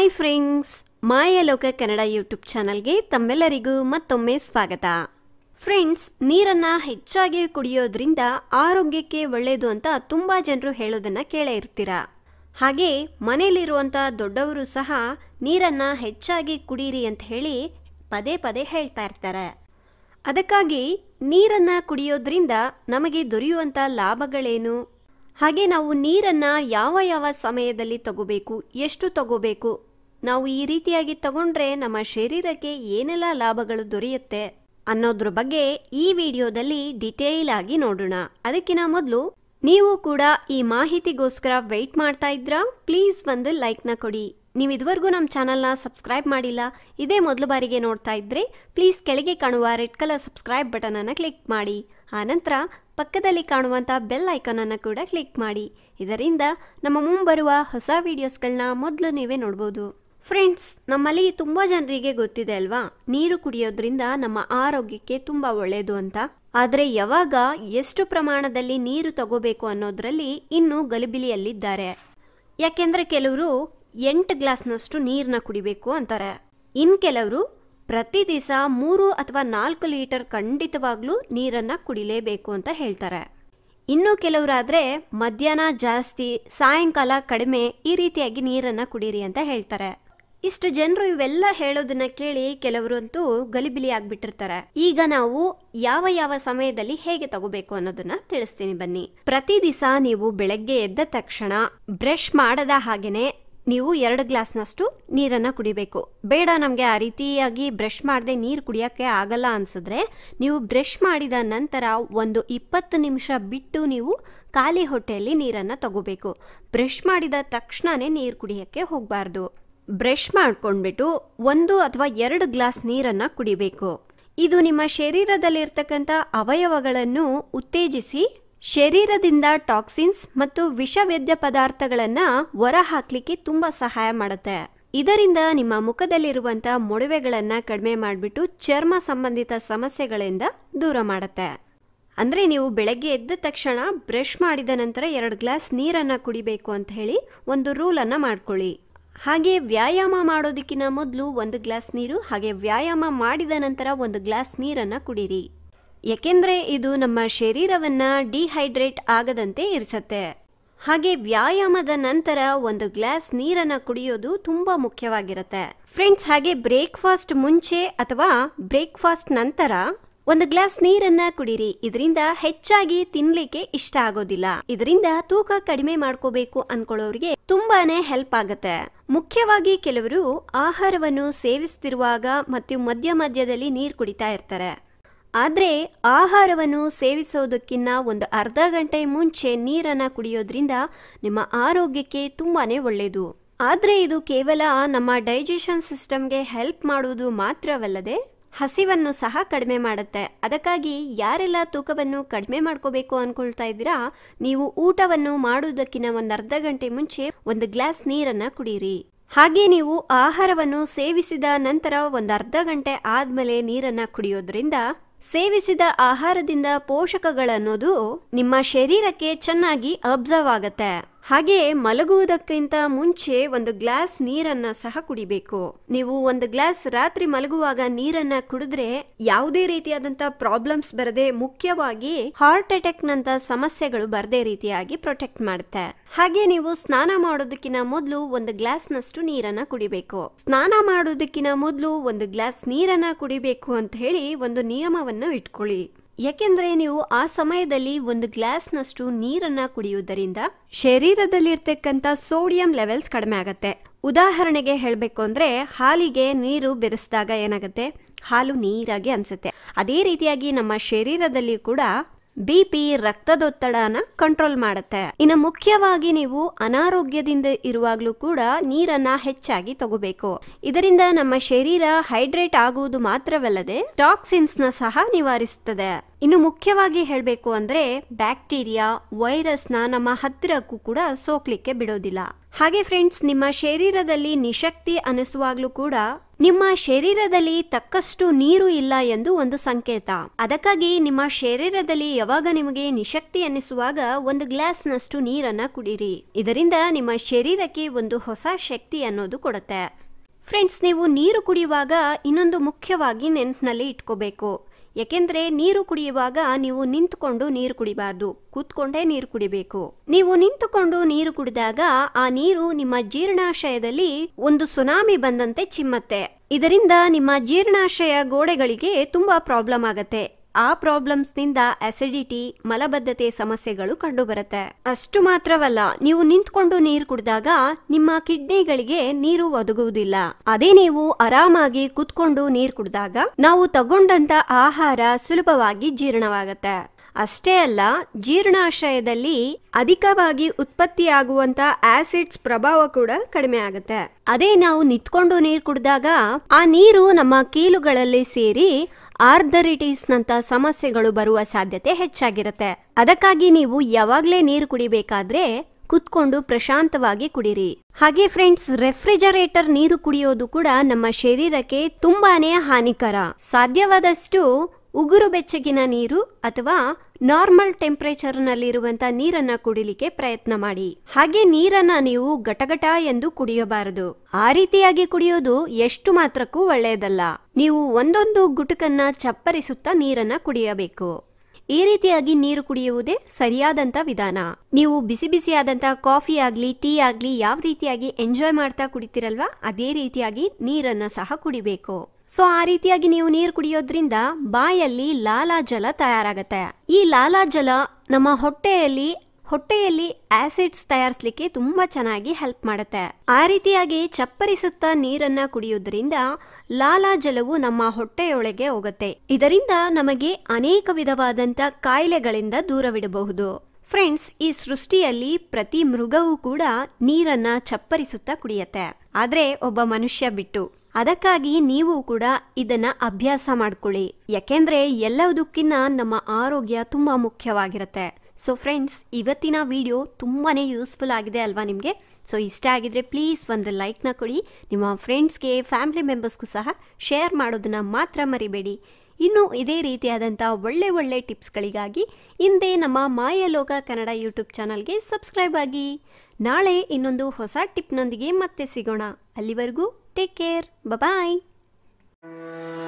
Hi friends Mayaloka Kannada YouTube ಚಾನಲ್ಗೆ ತಮ್ಮೆಲ್ಲರಿಗೂ ಮತ್ತೊಮ್ಮೆ ಸ್ವಾಗತ ಫ್ರೆಂಡ್ಸ್ ನೀರನ್ನ ಹೆಚ್ಚಾಗಿ ಕುಡಿಯೋದ್ರಿಂದ ಆರೋಗ್ಯಕ್ಕೆ ಒಳ್ಳೆಯದು ಅಂತ ತುಂಬಾ ಜನರು ಹೇಳೋದನ್ನ ಕೇಳೇ ಇರ್ತೀರ ಹಾಗೆ ಮನೆಯಲ್ಲಿರುವಂತ ದೊಡ್ಡವರು ಸಹ ನೀರನ್ನ ಹೆಚ್ಚಾಗಿ ಕುಡೀರಿ ಅಂತ ಹೇಳಿ ಪದೇ ಪದೇ ಹೇಳ್ತಾ ಇರ್ತಾರೆ ಅದಕ್ಕಾಗಿ ನೀರನ್ನ ಕುಡಿಯೋದ್ರಿಂದ ನಮಗೆ ದೊರೆಯುವಂತ ಲಾಭಗಳೇನು ಹಾಗೆ ನಾವು ನೀರನ್ನು ಯಾವ ಯಾವ ಸಮಯದಲ್ಲಿ ತಗೋಬೇಕು ಎಷ್ಟು ತಗೋಬೇಕು ನಾವು ಈ ರೀತಿಯಾಗಿ ತಗೊಂಡ್ರೆ ನಮ್ಮ ಶರೀರಕ್ಕೆ ಏನೆಲ್ಲ ಲಾಭಗಳು ದೊರೆಯುತ್ತೆ ಅನ್ನೋದ್ರ ಬಗ್ಗೆ ಈ ವಿಡಿಯೋದಲ್ಲಿ ಡಿಟೇಲ್ ಆಗಿ ನೋಡೋಣ ಅದಕ್ಕಿಂತ ಮೊದಲು ನೀವು ಕೂಡ ಈ ಮಾಹಿತಿಗೋಸ್ಕರ ವೆಯ್ಟ್ ಮಾಡ್ತಾ ಇದ್ರಾ ಪ್ಲೀಸ್ ಒಂದು ಲೈಕ್ನ ಕೊಡಿ ನೀವು ಇದುವರೆಗೂ ನಮ್ಮ ಚಾನಲ್ನ ಸಬ್ಸ್ಕ್ರೈಬ್ ಮಾಡಿಲ್ಲ ಇದೇ ಮೊದಲು ಬಾರಿಗೆ ನೋಡ್ತಾ ಇದ್ರೆ ಪ್ಲೀಸ್ ಕೆಳಗೆ ಕಾಣುವ ರೆಡ್ ಕಲರ್ ಸಬ್ಸ್ಕ್ರೈಬ್ ಬಟನನ್ನು ಕ್ಲಿಕ್ ಮಾಡಿ ಆನಂತರ ಪಕ್ಕದಲ್ಲಿ ಕಾಣುವಂಥ ಬೆಲ್ ಅನ್ನು ಕೂಡ ಕ್ಲಿಕ್ ಮಾಡಿ ಇದರಿಂದ ನಮ್ಮ ಮುಂಬರುವ ಹೊಸ ವಿಡಿಯೋಸ್ಗಳನ್ನ ಮೊದಲು ನೀವೇ ನೋಡ್ಬೋದು ಫ್ರೆಂಡ್ಸ್ ನಮ್ಮಲ್ಲಿ ತುಂಬ ಜನರಿಗೆ ಗೊತ್ತಿದೆ ಅಲ್ವಾ ನೀರು ಕುಡಿಯೋದ್ರಿಂದ ನಮ್ಮ ಆರೋಗ್ಯಕ್ಕೆ ತುಂಬ ಒಳ್ಳೆಯದು ಅಂತ ಆದರೆ ಯಾವಾಗ ಎಷ್ಟು ಪ್ರಮಾಣದಲ್ಲಿ ನೀರು ತಗೋಬೇಕು ಅನ್ನೋದರಲ್ಲಿ ಇನ್ನೂ ಗಲಿಬಿಲಿಯಲ್ಲಿದ್ದಾರೆ ಯಾಕೆಂದರೆ ಕೆಲವರು ಎಂಟು ಗ್ಲಾಸ್ನಷ್ಟು ನೀರನ್ನ ಕುಡಿಬೇಕು ಅಂತಾರೆ ಇನ್ನು ಕೆಲವರು ಪ್ರತಿ ದಿವಸ ಮೂರು ಅಥವಾ ನಾಲ್ಕು ಲೀಟರ್ ಖಂಡಿತವಾಗ್ಲೂ ನೀರನ್ನು ಕುಡಿಲೇಬೇಕು ಅಂತ ಹೇಳ್ತಾರೆ ಇನ್ನು ಕೆಲವರಾದರೆ ಮಧ್ಯಾಹ್ನ ಜಾಸ್ತಿ ಸಾಯಂಕಾಲ ಕಡಿಮೆ ಈ ರೀತಿಯಾಗಿ ನೀರನ್ನು ಕುಡೀರಿ ಅಂತ ಹೇಳ್ತಾರೆ ಇಷ್ಟು ಜನರು ಇವೆಲ್ಲ ಹೇಳೋದನ್ನ ಕೇಳಿ ಕೆಲವರು ಅಂತೂ ಗಲಿಬಿಲಿ ಆಗ್ಬಿಟ್ಟಿರ್ತಾರೆ ಈಗ ನಾವು ಯಾವ ಯಾವ ಸಮಯದಲ್ಲಿ ಹೇಗೆ ತಗೋಬೇಕು ಅನ್ನೋದನ್ನ ತಿಳಿಸ್ತೀನಿ ಬನ್ನಿ ಪ್ರತಿ ದಿವಸ ನೀವು ಬೆಳಗ್ಗೆ ಎದ್ದ ತಕ್ಷಣ ಬ್ರಷ್ ಮಾಡದ ಹಾಗೇನೆ ನೀವು ಎರಡು ಗ್ಲಾಸ್ನಷ್ಟು ನೀರನ್ನು ಕುಡಿಬೇಕು ಬೇಡ ನಮಗೆ ಆ ರೀತಿಯಾಗಿ ಬ್ರಷ್ ಮಾಡದೆ ನೀರು ಕುಡಿಯೋಕ್ಕೆ ಆಗಲ್ಲ ಅನ್ಸಿದ್ರೆ ನೀವು ಬ್ರಷ್ ಮಾಡಿದ ನಂತರ ಒಂದು ಇಪ್ಪತ್ತು ನಿಮಿಷ ಬಿಟ್ಟು ನೀವು ಖಾಲಿ ಹೊಟ್ಟೆಯಲ್ಲಿ ನೀರನ್ನು ತಗೋಬೇಕು ಬ್ರಷ್ ಮಾಡಿದ ತಕ್ಷಣನೇ ನೀರು ಕುಡಿಯೋಕ್ಕೆ ಹೋಗಬಾರ್ದು ಬ್ರಷ್ ಮಾಡ್ಕೊಂಡ್ಬಿಟ್ಟು ಒಂದು ಅಥವಾ ಎರಡು ಗ್ಲಾಸ್ ನೀರನ್ನು ಕುಡಿಬೇಕು ಇದು ನಿಮ್ಮ ಶರೀರದಲ್ಲಿರ್ತಕ್ಕಂಥ ಅವಯವಗಳನ್ನು ಉತ್ತೇಜಿಸಿ ಶರೀರದಿಂದ ಟಾಕ್ಸಿನ್ಸ್ ಮತ್ತು ಪದಾರ್ಥಗಳನ್ನ ಪದಾರ್ಥಗಳನ್ನು ಹೊರಹಾಕ್ಲಿಕ್ಕೆ ತುಂಬ ಸಹಾಯ ಮಾಡುತ್ತೆ ಇದರಿಂದ ನಿಮ್ಮ ಮುಖದಲ್ಲಿರುವಂಥ ಮೊಡವೆಗಳನ್ನು ಕಡಿಮೆ ಮಾಡಿಬಿಟ್ಟು ಚರ್ಮ ಸಂಬಂಧಿತ ಸಮಸ್ಯೆಗಳಿಂದ ದೂರ ಮಾಡುತ್ತೆ ಅಂದರೆ ನೀವು ಬೆಳಗ್ಗೆ ಎದ್ದ ತಕ್ಷಣ ಬ್ರಷ್ ಮಾಡಿದ ನಂತರ ಎರಡು ಗ್ಲಾಸ್ ನೀರನ್ನು ಕುಡಿಬೇಕು ಅಂತ ಹೇಳಿ ಒಂದು ರೂಲನ್ನು ಮಾಡ್ಕೊಳ್ಳಿ ಹಾಗೆ ವ್ಯಾಯಾಮ ಮಾಡೋದಕ್ಕಿಂತ ಮೊದಲು ಒಂದು ಗ್ಲಾಸ್ ನೀರು ಹಾಗೆ ವ್ಯಾಯಾಮ ಮಾಡಿದ ನಂತರ ಒಂದು ಗ್ಲಾಸ್ ನೀರನ್ನು ಕುಡೀರಿ ಏಕೆಂದರೆ ಇದು ನಮ್ಮ ಶರೀರವನ್ನು ಡಿಹೈಡ್ರೇಟ್ ಆಗದಂತೆ ಇರಿಸುತ್ತೆ ಹಾಗೆ ವ್ಯಾಯಾಮದ ನಂತರ ಒಂದು ಗ್ಲಾಸ್ ನೀರನ್ನು ಕುಡಿಯೋದು ತುಂಬ ಮುಖ್ಯವಾಗಿರುತ್ತೆ ಫ್ರೆಂಡ್ಸ್ ಹಾಗೆ ಬ್ರೇಕ್ಫಾಸ್ಟ್ ಮುಂಚೆ ಅಥವಾ ಬ್ರೇಕ್ಫಾಸ್ಟ್ ನಂತರ ಒಂದು ಗ್ಲಾಸ್ ನೀರನ್ನ ಕುಡೀರಿ ಇದರಿಂದ ಹೆಚ್ಚಾಗಿ ತಿನ್ಲಿಕ್ಕೆ ಇಷ್ಟ ಆಗೋದಿಲ್ಲ ಇದರಿಂದ ತೂಕ ಕಡಿಮೆ ಮಾಡ್ಕೋಬೇಕು ಅನ್ಕೊಳ್ಳೋರಿಗೆ ತುಂಬಾನೇ ಹೆಲ್ಪ್ ಆಗುತ್ತೆ ಮುಖ್ಯವಾಗಿ ಕೆಲವರು ಆಹಾರವನ್ನು ಸೇವಿಸ್ತಿರುವಾಗ ಮತ್ತು ಮಧ್ಯ ಮಧ್ಯದಲ್ಲಿ ನೀರು ಕುಡಿತಾ ಇರ್ತಾರೆ ಆದರೆ ಆಹಾರವನ್ನು ಸೇವಿಸೋದಕ್ಕಿಂತ ಒಂದು ಅರ್ಧ ಗಂಟೆ ಮುಂಚೆ ನೀರನ್ನು ಕುಡಿಯೋದ್ರಿಂದ ನಿಮ್ಮ ಆರೋಗ್ಯಕ್ಕೆ ತುಂಬಾ ಒಳ್ಳೆಯದು ಆದರೆ ಇದು ಕೇವಲ ನಮ್ಮ ಡೈಜೆಷನ್ ಸಿಸ್ಟಮ್ಗೆ ಹೆಲ್ಪ್ ಮಾಡುವುದು ಮಾತ್ರವಲ್ಲದೆ ಹಸಿವನ್ನು ಸಹ ಕಡಿಮೆ ಮಾಡುತ್ತೆ ಅದಕ್ಕಾಗಿ ಯಾರೆಲ್ಲ ತೂಕವನ್ನು ಕಡಿಮೆ ಮಾಡ್ಕೋಬೇಕು ಅನ್ಕೊಳ್ತಾ ಇದ್ದೀರಾ ನೀವು ಊಟವನ್ನು ಮಾಡುವುದಕ್ಕಿಂತ ಒಂದು ಅರ್ಧ ಗಂಟೆ ಮುಂಚೆ ಒಂದು ಗ್ಲಾಸ್ ನೀರನ್ನು ಕುಡಿಯಿರಿ ಹಾಗೆ ನೀವು ಆಹಾರವನ್ನು ಸೇವಿಸಿದ ನಂತರ ಒಂದು ಅರ್ಧ ಗಂಟೆ ಆದ್ಮೇಲೆ ನೀರನ್ನು ಕುಡಿಯೋದ್ರಿಂದ ಸೇವಿಸಿದ ಆಹಾರದಿಂದ ಪೋಷಕಗಳನ್ನೋದು ನಿಮ್ಮ ಶರೀರಕ್ಕೆ ಚೆನ್ನಾಗಿ ಅಬ್ಸರ್ವ್ ಆಗುತ್ತೆ ಹಾಗೆ ಮಲಗುವುದಕ್ಕಿಂತ ಮುಂಚೆ ಒಂದು ಗ್ಲಾಸ್ ನೀರನ್ನ ಸಹ ಕುಡಿಬೇಕು ನೀವು ಒಂದು ಗ್ಲಾಸ್ ರಾತ್ರಿ ಮಲಗುವಾಗ ನೀರನ್ನ ಕುಡಿದ್ರೆ ಯಾವುದೇ ರೀತಿಯಾದಂತಹ ಪ್ರಾಬ್ಲಮ್ಸ್ ಬರದೆ ಮುಖ್ಯವಾಗಿ ಹಾರ್ಟ್ ಅಟ್ಯಾಕ್ ನಂತ ಸಮಸ್ಯೆಗಳು ಬರದೇ ರೀತಿಯಾಗಿ ಪ್ರೊಟೆಕ್ಟ್ ಮಾಡುತ್ತೆ ಹಾಗೆ ನೀವು ಸ್ನಾನ ಮಾಡೋದಕ್ಕಿಂತ ಮೊದಲು ಒಂದು ಗ್ಲಾಸ್ ನಷ್ಟು ನೀರನ್ನ ಕುಡಿಬೇಕು ಸ್ನಾನ ಮಾಡೋದಕ್ಕಿಂತ ಮೊದಲು ಒಂದು ಗ್ಲಾಸ್ ನೀರನ್ನ ಕುಡಿಬೇಕು ಅಂತ ಹೇಳಿ ಒಂದು ನಿಯಮವನ್ನು ಇಟ್ಕೊಳ್ಳಿ ಯಾಕೆಂದ್ರೆ ನೀವು ಆ ಸಮಯದಲ್ಲಿ ಒಂದು ಗ್ಲಾಸ್ನಷ್ಟು ನೀರನ್ನ ಕುಡಿಯುವುದರಿಂದ ಶರೀರದಲ್ಲಿರ್ತಕ್ಕಂಥ ಸೋಡಿಯಂ ಲೆವೆಲ್ಸ್ ಕಡಿಮೆ ಆಗತ್ತೆ ಉದಾಹರಣೆಗೆ ಹೇಳಬೇಕು ಅಂದ್ರೆ ಹಾಲಿಗೆ ನೀರು ಬೆರೆಸಿದಾಗ ಏನಾಗುತ್ತೆ ಹಾಲು ನೀರಾಗಿ ಅನ್ಸುತ್ತೆ ಅದೇ ರೀತಿಯಾಗಿ ನಮ್ಮ ಶರೀರದಲ್ಲಿ ಕೂಡ ಬಿ ಪಿ ರಕ್ತದೊತ್ತಡನ ಕಂಟ್ರೋಲ್ ಮಾಡುತ್ತೆ ಇನ್ನು ಮುಖ್ಯವಾಗಿ ನೀವು ಅನಾರೋಗ್ಯದಿಂದ ಇರುವಾಗಲೂ ಕೂಡ ನೀರನ್ನ ಹೆಚ್ಚಾಗಿ ತಗೋಬೇಕು ಇದರಿಂದ ನಮ್ಮ ಶರೀರ ಹೈಡ್ರೇಟ್ ಆಗುವುದು ಮಾತ್ರವಲ್ಲದೆ ಟಾಕ್ಸಿನ್ಸ್ ನ ಸಹ ನಿವಾರಿಸುತ್ತದೆ ಇನ್ನು ಮುಖ್ಯವಾಗಿ ಹೇಳಬೇಕು ಅಂದರೆ ಬ್ಯಾಕ್ಟೀರಿಯಾ ವೈರಸ್ನ ನಮ್ಮ ಹತ್ತಿರಕ್ಕೂ ಕೂಡ ಸೋಕ್ಲಿಕ್ಕೆ ಬಿಡೋದಿಲ್ಲ ಹಾಗೆ ಫ್ರೆಂಡ್ಸ್ ನಿಮ್ಮ ಶರೀರದಲ್ಲಿ ನಿಶಕ್ತಿ ಅನಿಸುವಾಗ್ಲೂ ಕೂಡ ನಿಮ್ಮ ಶರೀರದಲ್ಲಿ ತಕ್ಕಷ್ಟು ನೀರು ಇಲ್ಲ ಎಂದು ಒಂದು ಸಂಕೇತ ಅದಕ್ಕಾಗಿ ನಿಮ್ಮ ಶರೀರದಲ್ಲಿ ಯಾವಾಗ ನಿಮಗೆ ನಿಶಕ್ತಿ ಅನ್ನಿಸುವಾಗ ಒಂದು ಗ್ಲಾಸ್ನಷ್ಟು ನೀರನ್ನ ಕುಡೀರಿ ಇದರಿಂದ ನಿಮ್ಮ ಶರೀರಕ್ಕೆ ಒಂದು ಹೊಸ ಶಕ್ತಿ ಅನ್ನೋದು ಕೊಡುತ್ತೆ ಫ್ರೆಂಡ್ಸ್ ನೀವು ನೀರು ಕುಡಿಯುವಾಗ ಇನ್ನೊಂದು ಮುಖ್ಯವಾಗಿ ನೆನಪಿನಲ್ಲಿ ಇಟ್ಕೋಬೇಕು ಯಾಕೆಂದ್ರೆ ನೀರು ಕುಡಿಯುವಾಗ ನೀವು ನಿಂತುಕೊಂಡು ನೀರು ಕುಡಿಬಾರ್ದು ಕೂತ್ಕೊಂಡೇ ನೀರು ಕುಡಿಬೇಕು ನೀವು ನಿಂತುಕೊಂಡು ನೀರು ಕುಡಿದಾಗ ಆ ನೀರು ನಿಮ್ಮ ಜೀರ್ಣಾಶಯದಲ್ಲಿ ಒಂದು ಸುನಾಮಿ ಬಂದಂತೆ ಚಿಮ್ಮತ್ತೆ ಇದರಿಂದ ನಿಮ್ಮ ಜೀರ್ಣಾಶಯ ಗೋಡೆಗಳಿಗೆ ತುಂಬಾ ಪ್ರಾಬ್ಲಮ್ ಆಗತ್ತೆ ಆ ಪ್ರಾಬ್ಲಮ್ಸ್ನಿಂದ ಅಸಿಡಿಟಿ ಮಲಬದ್ಧತೆ ಸಮಸ್ಯೆಗಳು ಕಂಡುಬರುತ್ತೆ ಅಷ್ಟು ಮಾತ್ರವಲ್ಲ ನೀವು ನಿಂತ್ಕೊಂಡು ನೀರು ಕುಡಿದಾಗ ನಿಮ್ಮ ಕಿಡ್ನಿಗಳಿಗೆ ನೀರು ಒದಗುವುದಿಲ್ಲ ಅದೇ ನೀವು ಆರಾಮಾಗಿ ಕುತ್ಕೊಂಡು ನೀರು ಕುಡಿದಾಗ ನಾವು ತಗೊಂಡಂತ ಆಹಾರ ಸುಲಭವಾಗಿ ಜೀರ್ಣವಾಗತ್ತೆ ಅಷ್ಟೇ ಅಲ್ಲ ಜೀರ್ಣಾಶಯದಲ್ಲಿ ಅಧಿಕವಾಗಿ ಉತ್ಪತ್ತಿಯಾಗುವಂತ ಆಸಿಡ್ಸ್ ಪ್ರಭಾವ ಕೂಡ ಕಡಿಮೆ ಆಗುತ್ತೆ ಅದೇ ನಾವು ನಿಂತ್ಕೊಂಡು ನೀರು ಕುಡಿದಾಗ ಆ ನೀರು ನಮ್ಮ ಕೀಲುಗಳಲ್ಲಿ ಸೇರಿ ನಂತ ಸಮಸ್ಯೆಗಳು ಬರುವ ಸಾಧ್ಯತೆ ಹೆಚ್ಚಾಗಿರುತ್ತೆ ಅದಕ್ಕಾಗಿ ನೀವು ಯಾವಾಗಲೇ ನೀರು ಕುಡಿಬೇಕಾದ್ರೆ ಕುತ್ಕೊಂಡು ಪ್ರಶಾಂತವಾಗಿ ಕುಡಿರಿ ಹಾಗೆ ಫ್ರೆಂಡ್ಸ್ ರೆಫ್ರಿಜರೇಟರ್ ನೀರು ಕುಡಿಯೋದು ಕೂಡ ನಮ್ಮ ಶರೀರಕ್ಕೆ ತುಂಬಾನೇ ಹಾನಿಕರ ಸಾಧ್ಯವಾದಷ್ಟು ಉಗುರು ಬೆಚ್ಚಗಿನ ನೀರು ಅಥವಾ ನಾರ್ಮಲ್ ಟೆಂಪ್ರೇಚರ್ನಲ್ಲಿರುವಂಥ ನೀರನ್ನು ಕುಡಿಲಿಕ್ಕೆ ಪ್ರಯತ್ನ ಮಾಡಿ ಹಾಗೆ ನೀರನ್ನು ನೀವು ಗಟಗಟ ಎಂದು ಕುಡಿಯಬಾರದು ಆ ರೀತಿಯಾಗಿ ಕುಡಿಯೋದು ಎಷ್ಟು ಮಾತ್ರಕ್ಕೂ ಒಳ್ಳೆಯದಲ್ಲ ನೀವು ಒಂದೊಂದು ಗುಟುಕನ್ನ ಚಪ್ಪರಿಸುತ್ತಾ ನೀರನ್ನ ಕುಡಿಯಬೇಕು ಈ ರೀತಿಯಾಗಿ ನೀರು ಕುಡಿಯುವುದೇ ಸರಿಯಾದಂತ ವಿಧಾನ ನೀವು ಬಿಸಿ ಬಿಸಿಯಾದಂತ ಕಾಫಿ ಆಗ್ಲಿ ಟೀ ಆಗ್ಲಿ ಯಾವ ರೀತಿಯಾಗಿ ಎಂಜಾಯ್ ಮಾಡ್ತಾ ಕುಡಿತಿರಲ್ವಾ ಅದೇ ರೀತಿಯಾಗಿ ನೀರನ್ನ ಸಹ ಕುಡಿಬೇಕು ಸೊ ಆ ರೀತಿಯಾಗಿ ನೀವು ನೀರು ಕುಡಿಯೋದ್ರಿಂದ ಬಾಯಲ್ಲಿ ಲಾಲಾಜಲ ತಯಾರಾಗತ್ತೆ ಈ ಲಾಲಾಜಲ ನಮ್ಮ ಹೊಟ್ಟೆಯಲ್ಲಿ ಹೊಟ್ಟೆಯಲ್ಲಿ ಆಸಿಡ್ಸ್ ತಯಾರಿಸ್ಲಿಕ್ಕೆ ತುಂಬಾ ಚೆನ್ನಾಗಿ ಹೆಲ್ಪ್ ಮಾಡುತ್ತೆ ಆ ರೀತಿಯಾಗಿ ಚಪ್ಪರಿಸುತ್ತಾ ನೀರನ್ನ ಕುಡಿಯೋದ್ರಿಂದ ಲಾಲಾಜಲವು ನಮ್ಮ ಹೊಟ್ಟೆಯೊಳಗೆ ಹೋಗುತ್ತೆ ಇದರಿಂದ ನಮಗೆ ಅನೇಕ ವಿಧವಾದಂತ ಕಾಯಿಲೆಗಳಿಂದ ದೂರವಿಡಬಹುದು ಫ್ರೆಂಡ್ಸ್ ಈ ಸೃಷ್ಟಿಯಲ್ಲಿ ಪ್ರತಿ ಮೃಗವೂ ಕೂಡ ನೀರನ್ನ ಚಪ್ಪರಿಸುತ್ತಾ ಕುಡಿಯತ್ತೆ ಆದ್ರೆ ಒಬ್ಬ ಮನುಷ್ಯ ಬಿಟ್ಟು ಅದಕ್ಕಾಗಿ ನೀವು ಕೂಡ ಇದನ್ನ ಅಭ್ಯಾಸ ಮಾಡಿಕೊಳ್ಳಿ ಯಾಕೆಂದ್ರೆ ಎಲ್ಲದಕ್ಕಿನ್ನ ನಮ್ಮ ಆರೋಗ್ಯ ತುಂಬ ಮುಖ್ಯವಾಗಿರುತ್ತೆ ಸೊ ಫ್ರೆಂಡ್ಸ್ ಇವತ್ತಿನ ವಿಡಿಯೋ ತುಂಬಾ ಯೂಸ್ಫುಲ್ ಆಗಿದೆ ಅಲ್ವಾ ನಿಮಗೆ ಸೊ ಇಷ್ಟ ಆಗಿದ್ರೆ ಪ್ಲೀಸ್ ಒಂದು ಲೈಕ್ನ ಕೊಡಿ ನಿಮ್ಮ ಫ್ರೆಂಡ್ಸ್ಗೆ ಫ್ಯಾಮಿಲಿ ಮೆಂಬರ್ಸ್ಗೂ ಸಹ ಶೇರ್ ಮಾಡೋದನ್ನ ಮಾತ್ರ ಮರಿಬೇಡಿ ಇನ್ನು ಇದೇ ರೀತಿಯಾದಂಥ ಒಳ್ಳೆ ಒಳ್ಳೆ ಟಿಪ್ಸ್ಗಳಿಗಾಗಿ ಹಿಂದೆ ನಮ್ಮ ಲೋಕ ಕನ್ನಡ ಯೂಟ್ಯೂಬ್ ಚಾನಲ್ಗೆ ಸಬ್ಸ್ಕ್ರೈಬ್ ಆಗಿ ನಾಳೆ ಇನ್ನೊಂದು ಹೊಸ ಟಿಪ್ನೊಂದಿಗೆ ಮತ್ತೆ ಸಿಗೋಣ ಅಲ್ಲಿವರೆಗೂ Take care. Bye bye.